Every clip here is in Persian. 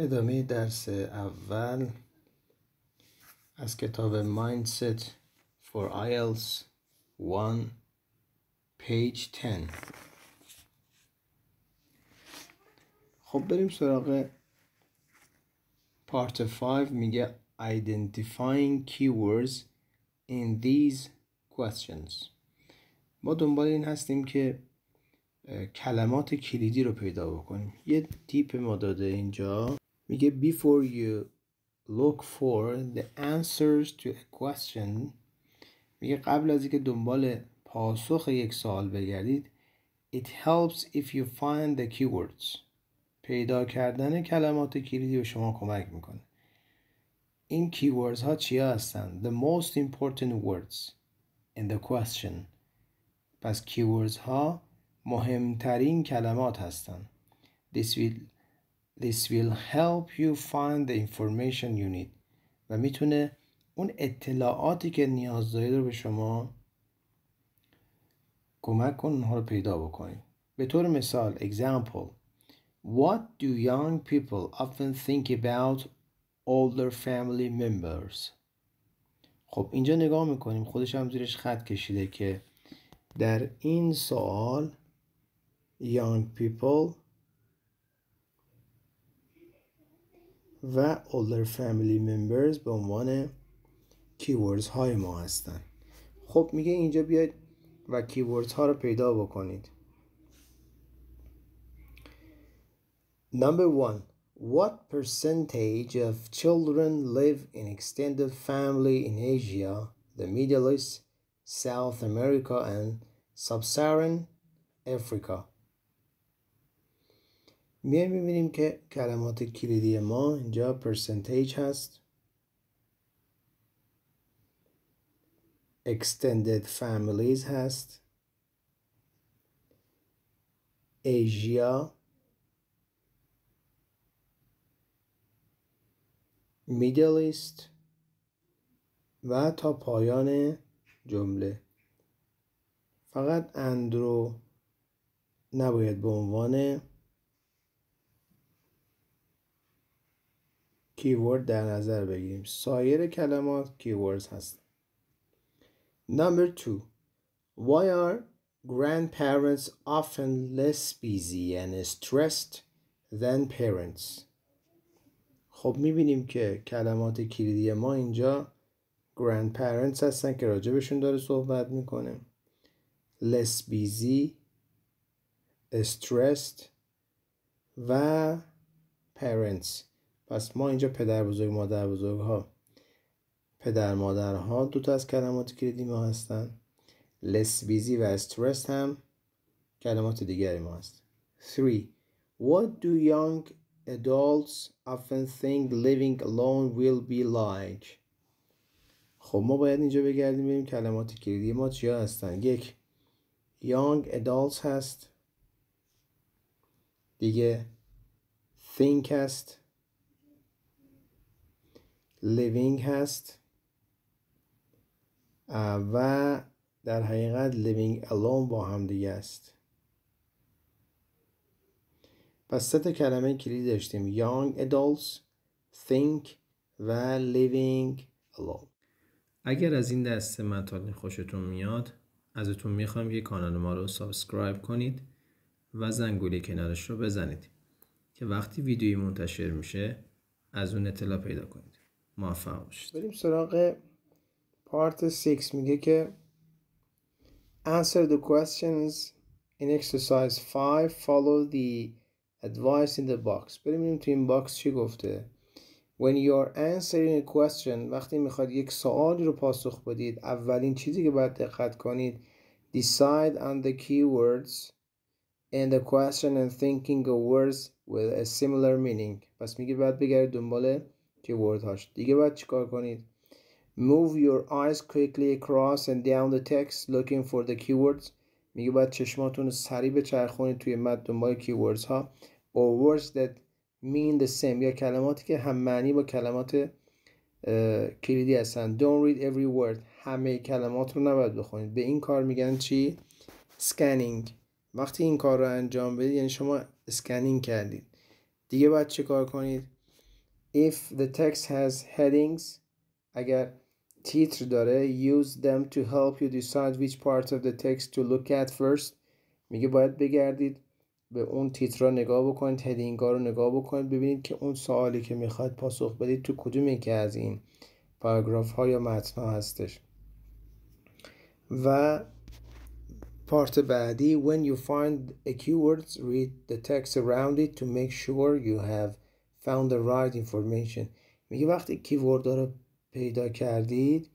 ادامه درس اول از کتاب Mindset for IELTS 1 page 10 خب بریم سراغ پارت 5 میگه Identifying keywords in these questions ما دنبال این هستیم که کلمات کلیدی رو پیدا بکنیم یه تیپ ما داده اینجا میگه before you look for the answers to a question میگه قبل از اینکه دنبال پاسخ یک سوال بگردید it helps if you find the keywords پیدا کردن کلمات کلیدی به شما کمک میکنه این keywords ها چی هستن the most important words in the question پس keywords ها مهمترین کلمات هستن this will This will help you find the information you need و میتونه اون اطلاعاتی که نیاز دارید رو به شما کمک کن اونها رو پیدا بکنید به طور مثال example What do young people often think about older family members خب اینجا نگاه میکنیم خودش هم زیرش خط کشیده که در این سوال young people و older family members به عنوان کیوردز های ما هستن خب میگه اینجا بیاید و کیوردز ها رو پیدا بکنید Number one, what percentage of children live in extended family in Asia, the Middle East, South America and Sub-Saharan Africa? میایم ببینیم که کلمات کلیدی ما اینجا پرسنتیج هست extended families هست ایژیا میدل و تا پایان جمله فقط اندرو نباید به عنوان کیورد در نظر بگیریم سایر کلمات کیوردز هستند Number 2 Why are grandparents often less busy and stressed than parents خب میبینیم که کلمات کلیدی ما اینجا grandparents هستن که راجبشون داره صحبت میکنه less busy stressed و parents پس ما اینجا پدر بزرگ مادر بزرگ ها پدر مادر ها دو تا از کلمات کلیدی ما هستند busy و استرس هم کلمات دیگری ما هست 3 What do young adults often think living alone will be like خب ما باید اینجا بگردیم ببینیم کلمات کلیدی ما چیا هستن یک young adults هست دیگه think هست لیوینگ هست و در حقیقت Living alone با هم دیگه است پس ست کلمه کلید داشتیم young adults think و living alone اگر از این دسته مطالب خوشتون میاد ازتون میخوام که کانال ما رو سابسکرایب کنید و زنگوله کنارش رو بزنید که وقتی ویدیوی منتشر میشه از اون اطلاع پیدا کنید موفق باشید بریم سراغ پارت 6 میگه که answer the questions in exercise 5 follow the advice in the box بریم ببینیم تو این باکس چی گفته when you are answering a question وقتی میخواد یک سوالی رو پاسخ بدید اولین چیزی که باید دقت کنید decide on the keywords in the question and thinking of words with a similar meaning پس میگه باید بگرد دنبال کیورد هاش. دیگه باید چیکار کنید move your eyes quickly across and down the text looking for the keywords میگه باید چشماتون رو سریع بچرخونید توی متن دنبال کیوردز ها or words that mean the same یا کلماتی که هم معنی با کلمات کلیدی هستن don't read every word همه کلمات رو نباید بخونید به این کار میگن چی Scanning. وقتی این کار رو انجام بدید یعنی شما اسکنینگ کردید دیگه باید چه کار کنید if the text has headings اگر تیتر داره use them to help you decide which part of the text to look at first میگه باید بگردید به اون تیتر را نگاه بکنید هدینگ ها رو نگاه بکنید ببینید که اون سوالی که میخواد پاسخ بدید تو کدوم که از این پاراگراف ها یا متن ها هستش و پارت بعدی when you find a keywords read the text around it to make sure you have found the right information میگه وقتی کیورد رو پیدا کردید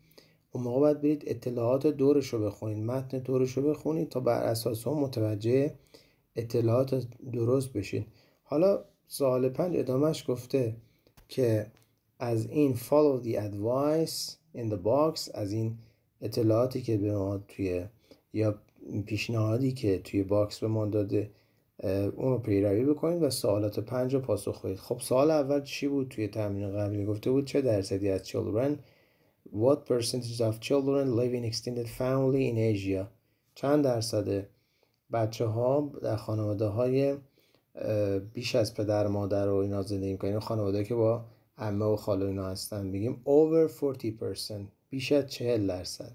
اون موقع باید برید اطلاعات دورش رو بخونید متن دورش رو بخونید تا بر اساس اون متوجه اطلاعات درست بشین حالا سوال پنج ادامهش گفته که از این follow the advice in the box از این اطلاعاتی که به ما توی یا پیشنهادی که توی باکس به ما داده اون رو پیروی بکنید و سوالات پنج رو پاسخ بدید خب سوال اول چی بود توی تمرین قبلی گفته بود چه درصدی از children what percentage of children live in extended family in Asia چند درصد بچه ها در خانواده های بیش از پدر مادر و اینا زندگی میکنن یعنی خانواده که با عمه و خاله اینا هستن میگیم over 40% بیش از 40 درصد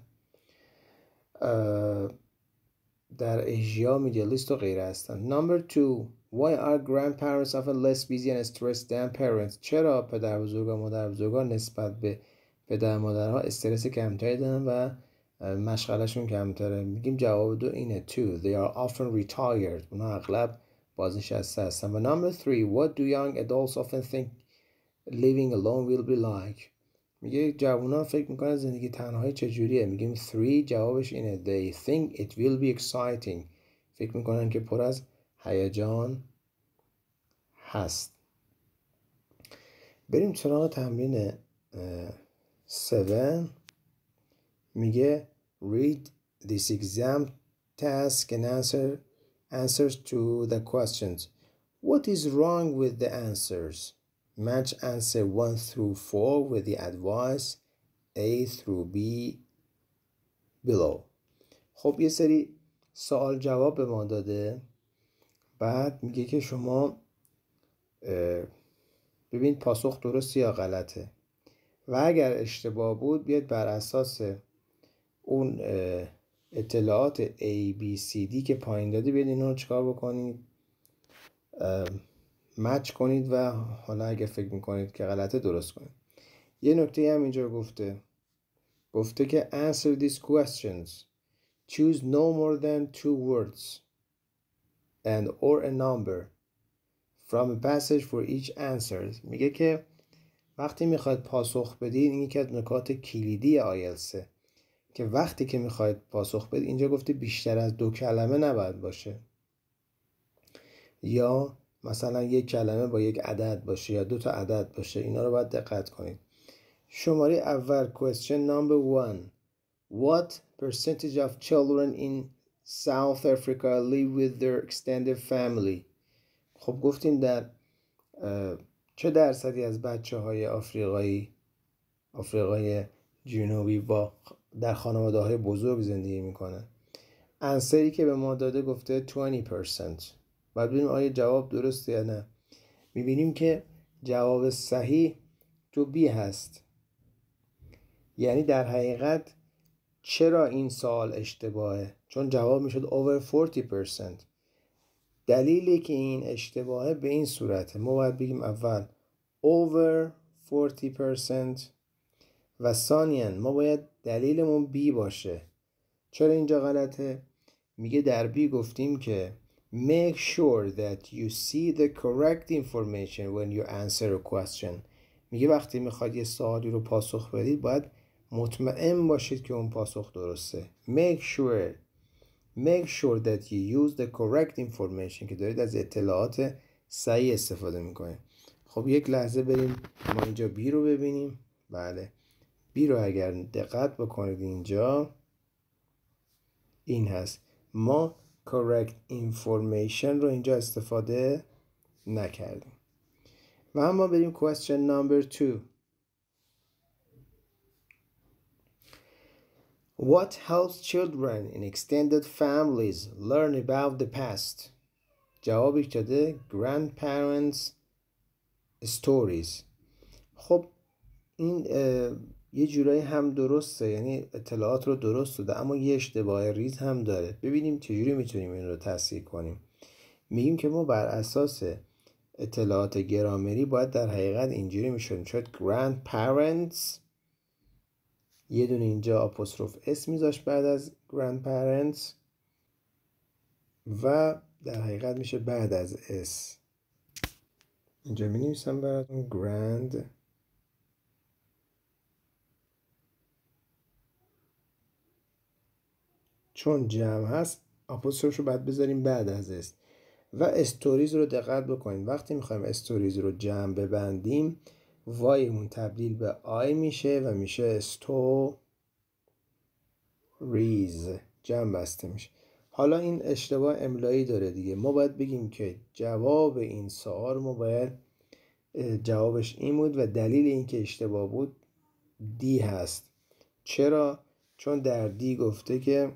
در اژیا میدیالیست و غیره هستند نمبر 2 Why are grandparents often less busy and stressed than parents? چرا پدر بزرگ و مادر نسبت به پدر مادرها استرس کمتری دارن و مشغلشون کمتره میگیم جواب دو اینه تو they are often retired اونا اغلب بازنشسته هستن و نمبر three what do young adults often think living alone will be like میگه جوونا فکر میکنن زندگی تنهایی چجوریه میگیم 3 جوابش اینه they think it will be exciting فکر میکنن که پر از هیجان هست بریم سراغ تمرین 7 میگه read this exam task and answer answers to the questions what is wrong with the answers match answer 1 through 4 with the advice A through B below خب یه سری سوال جواب به ما داده بعد میگه که شما ببین پاسخ درست یا غلطه و اگر اشتباه بود بیاد بر اساس اون اطلاعات A, B, C, D که پایین داده بیاد اینو رو چکار بکنید مچ کنید و حالا اگه فکر میکنید که غلطه درست کنید یه نکته هم اینجا گفته گفته که answer these questions choose no more than two words and or a number from a passage for each answer میگه که وقتی میخواید پاسخ بدین این یکی از نکات کلیدی آیلسه که وقتی که میخواید پاسخ بدید اینجا گفته بیشتر از دو کلمه نباید باشه یا مثلا یک کلمه با یک عدد باشه یا دو تا عدد باشه اینا رو باید دقت کنید شماره اول question number one What percentage of children in South Africa live with their extended family خب گفتیم در چه درصدی از بچه های آفریقایی آفریقای جنوبی با در خانواده های بزرگ زندگی میکنن انسری که به ما داده گفته 20% باید ببینیم آیا جواب درسته یا نه میبینیم که جواب صحیح تو بی هست یعنی در حقیقت چرا این سال اشتباهه چون جواب میشد over 40% دلیلی که این اشتباهه به این صورته ما باید بگیم اول over 40% و سانیان ما باید دلیلمون بی باشه چرا اینجا غلطه میگه در بی گفتیم که make sure that you see the correct information when you answer a question میگه وقتی میخواد یه سوالی رو پاسخ بدید باید مطمئن باشید که اون پاسخ درسته make sure make sure that you use the correct information که دارید از اطلاعات صحیح استفاده میکنید خب یک لحظه بریم ما اینجا بی رو ببینیم بله بی رو اگر دقت بکنید اینجا این هست ما correct information رو اینجا استفاده نکردیم و اما بریم question number two What helps children in extended families learn about the past? جوابش داده grandparents stories خب این یه جورایی هم درسته یعنی اطلاعات رو درست داده اما یه اشتباه ریز هم داره ببینیم چجوری میتونیم این رو تصحیح کنیم میگیم که ما بر اساس اطلاعات گرامری باید در حقیقت اینجوری میشد شد پرنتس یه دونه اینجا آپوستروف اس میذاشت بعد از grandparents و در حقیقت میشه بعد از اس اینجا می نویسم براتون grand چون جمع هست آپوستروف رو بعد بذاریم بعد از است و استوریز رو دقت بکنیم وقتی میخوایم استوریز رو جمع ببندیم وایمون تبدیل به آی میشه و میشه استو ریز جمع بسته میشه حالا این اشتباه املایی داره دیگه ما باید بگیم که جواب این سوال ما باید جوابش این بود و دلیل اینکه اشتباه بود دی هست چرا چون در دی گفته که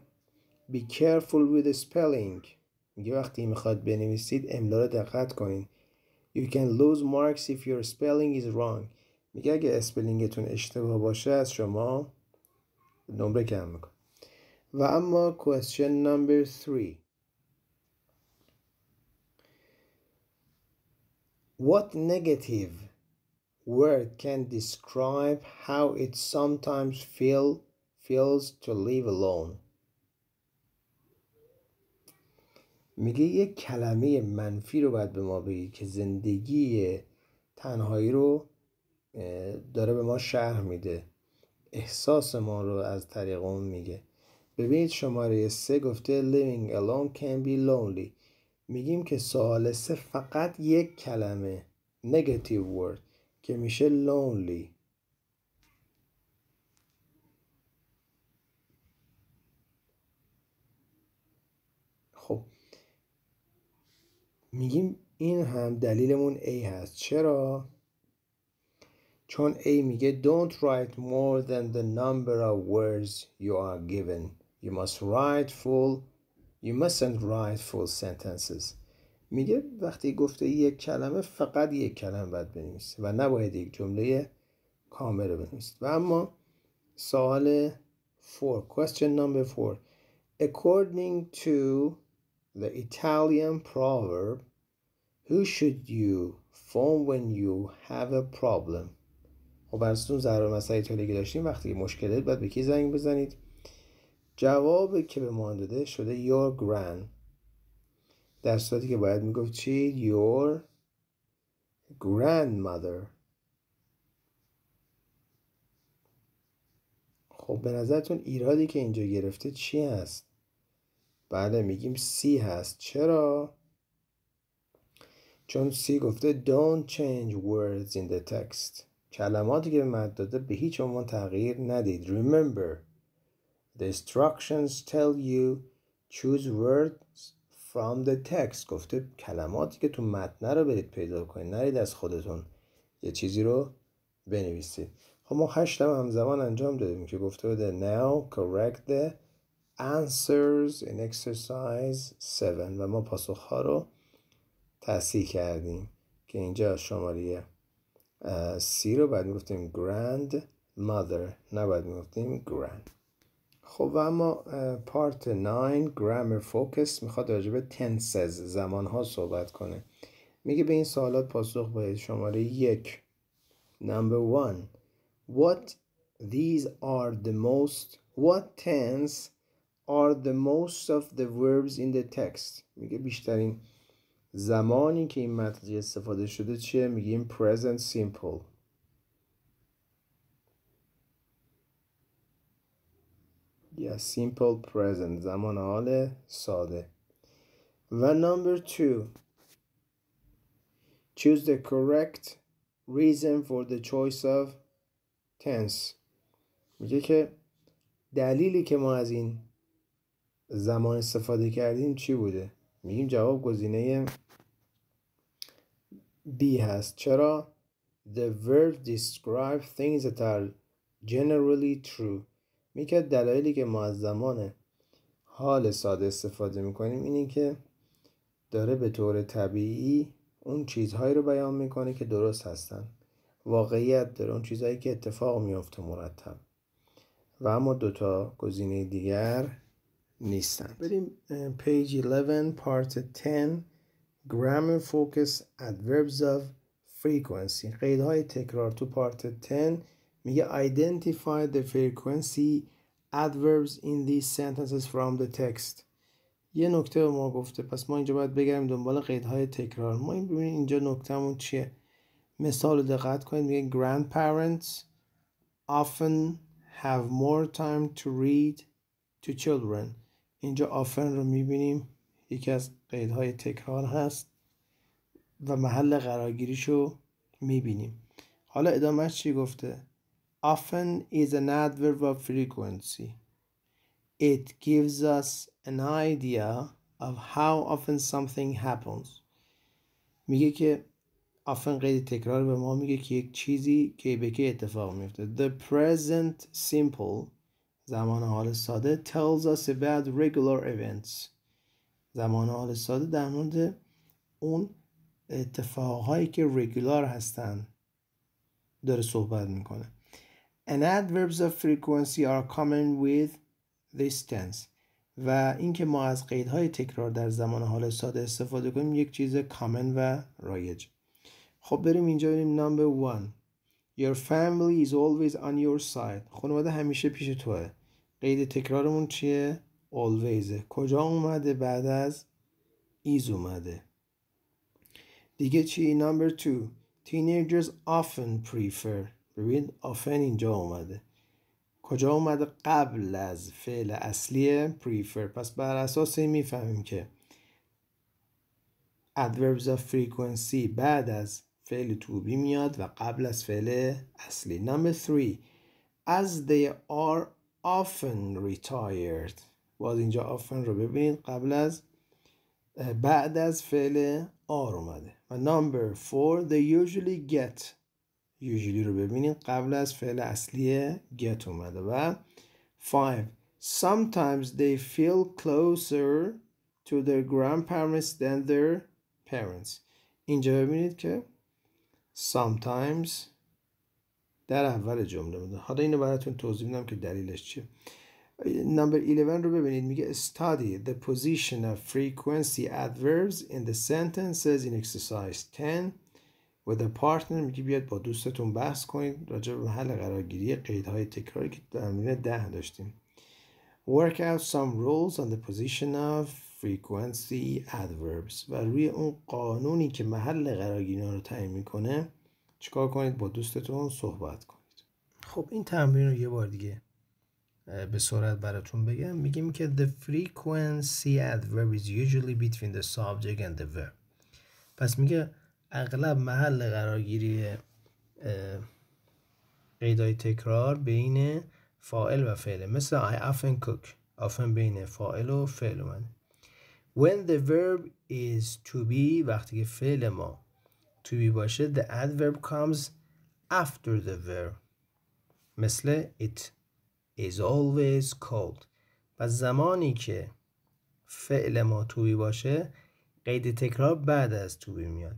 Be careful with the spelling. وقتی میخواد بنویسید املا رو دقت کنین. You can lose marks if your spelling is wrong. میگه اگه اسپلینگتون اشتباه باشه از شما نمره کم میکن. و اما question number three. What negative word can describe how it sometimes feel, feels to live alone? میگه یک کلمه منفی رو باید به ما بگی که زندگی تنهایی رو داره به ما شرح میده احساس ما رو از طریق اون میگه ببینید شماره سه گفته living alone can be lonely میگیم که سوال سه فقط یک کلمه negative word که میشه lonely میگیم این هم دلیلمون A هست چرا؟ چون A میگه Don't write more than the number of words you are given You must write full You mustn't write full sentences میگه وقتی گفته یک کلمه فقط یک کلمه باید بنویسید و نباید یک جمله کامل رو و اما سوال 4 question number 4 according to the Italian proverb, Who should you phone when you have a problem? خب از اون ضرب مسئله ایتالیایی داشتیم وقتی که مشکل دارید باید به کی زنگ بزنید جواب که به ما داده شده your grand در صورتی که باید میگفت چی your grandmother خب به نظرتون ایرادی که اینجا گرفته چی هست بله میگیم سی هست چرا؟ چون سی گفته don't change words in the text کلماتی که به مد داده به هیچ عنوان تغییر ندید remember the instructions tell you choose words from the text گفته کلماتی که تو متن رو برید پیدا کنید نرید از خودتون یه چیزی رو بنویسید خب ما هشتم همزمان انجام دادیم که گفته بوده now correct the answers in exercise 7 و ما پاسخ ها رو تصحیح کردیم که اینجا شماره سی رو باید میگفتیم grand mother بعد میگفتیم grand خب و اما پارت 9 Grammar focus میخواد راجع به تنسز زمان ها صحبت کنه میگه به این سوالات پاسخ باید شماره یک Number one what these are the most what tense are the most of the verbs in the text میگه بیشترین زمانی که این متن استفاده شده چیه میگیم present simple یا yeah, simple present زمان حال ساده و number two choose the correct reason for the choice of tense میگه که دلیلی که ما از این زمان استفاده کردیم چی بوده میگیم جواب گزینه B هست چرا the verb describe things that are generally true میگه دلایلی که ما از زمان حال ساده استفاده میکنیم اینی که داره به طور طبیعی اون چیزهایی رو بیان میکنه که درست هستن واقعیت داره اون چیزهایی که اتفاق میافته مرتب و اما دوتا گزینه دیگر نیستند بریم پیج 11 پارت 10 grammar focus adverbs of frequency قیدهای تکرار تو پارت 10 میگه identify the frequency adverbs in these sentences from the text یه نکته به ما گفته پس ما اینجا باید بگردیم دنبال قیدهای تکرار ما این ببینید اینجا نکتهمون چیه مثال رو دقت کنید میگه grandparents often have more time to read to children اینجا آفن رو میبینیم یکی از قیدهای تکرار هست و محل قرارگیریش رو میبینیم حالا ادامه چی گفته often is an adverb of frequency it gives us an idea of how often something happens میگه که often قید تکرار به ما میگه که یک چیزی که به کی اتفاق میفته the present simple زمان حال ساده tells us about regular events زمان حال ساده در مورد اون اتفاقهایی که regular هستن داره صحبت میکنه and adverbs of frequency are common with this tense و اینکه ما از قیدهای تکرار در زمان حال ساده استفاده کنیم یک چیز کامن و رایج خب بریم اینجا بریم نمبر 1 Your family is always on your side خانواده همیشه پیش توه قید تکرارمون چیه؟ always کجا اومده بعد از is اومده دیگه چی؟ number two teenagers often prefer ببین often اینجا اومده کجا اومده قبل از فعل اصلی prefer پس بر اساس این میفهمیم که adverbs of frequency بعد از فعل to be میاد و قبل از فعل اصلی number three as they are often retired باز اینجا often رو ببینید قبل از بعد از فعل are اومده و number four they usually get usually رو ببینید قبل از فعل اصلی get اومده و five sometimes they feel closer to their grandparents than their parents اینجا ببینید که sometimes در اول جمله بوده حالا اینو براتون توضیح میدم که دلیلش چیه نمبر 11 رو ببینید میگه study the position of frequency adverbs in the sentences in exercise 10 with a partner میگه بیاد با دوستتون بحث کنید راجع به حل قرارگیری قیدهای تکراری که در ده داشتیم work out some rules on the position of frequency adverbs و روی اون قانونی که محل قرارگیری رو تعیین میکنه چیکار کنید با دوستتون صحبت کنید خب این تمرین رو یه بار دیگه به سرعت براتون بگم میگیم که the frequency adverb is usually between the subject and the verb پس میگه اغلب محل قرارگیری قیدای تکرار بین فاعل و فعله مثل I often cook often بین فاعل و فعل اومده When the verb is to be وقتی که فعل ما to be باشه the adverb comes after the verb مثل it is always cold و زمانی که فعل ما to be باشه قید تکرار بعد از to be میاد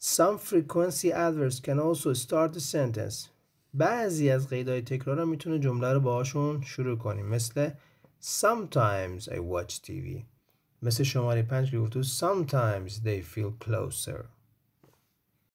Some frequency adverbs can also start a sentence بعضی از قیدهای تکرار میتونه جمله رو باهاشون شروع کنیم مثل Sometimes I watch TV Mr. شماره پنج که گفته sometimes they feel closer